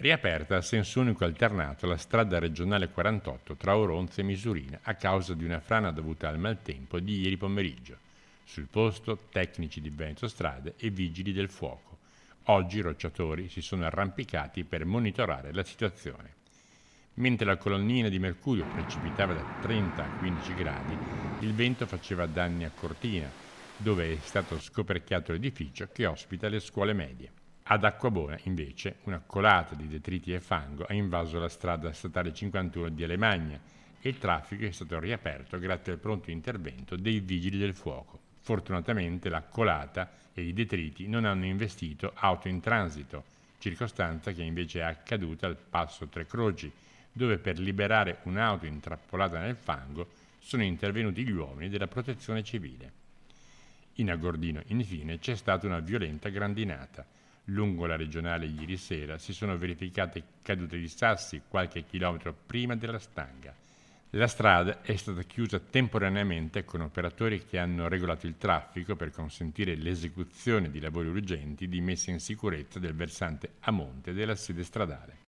riaperta a senso unico alternato la strada regionale 48 tra Oronze e Misurina a causa di una frana dovuta al maltempo di ieri pomeriggio. Sul posto tecnici di Veneto Strade e vigili del fuoco. Oggi i rocciatori si sono arrampicati per monitorare la situazione. Mentre la colonnina di mercurio precipitava da 30 a 15 gradi, il vento faceva danni a Cortina, dove è stato scoperchiato l'edificio che ospita le scuole medie. Ad Acquabona, invece, una colata di detriti e fango ha invaso la strada statale 51 di Alemagna e il traffico è stato riaperto grazie al pronto intervento dei vigili del fuoco. Fortunatamente la colata e i detriti non hanno investito auto in transito, circostanza che invece è accaduta al passo Tre Croci, dove per liberare un'auto intrappolata nel fango sono intervenuti gli uomini della protezione civile. In Agordino, infine, c'è stata una violenta grandinata lungo la regionale ieri sera si sono verificate cadute di sassi qualche chilometro prima della stanga. La strada è stata chiusa temporaneamente con operatori che hanno regolato il traffico per consentire l'esecuzione di lavori urgenti di messa in sicurezza del versante a monte della sede stradale.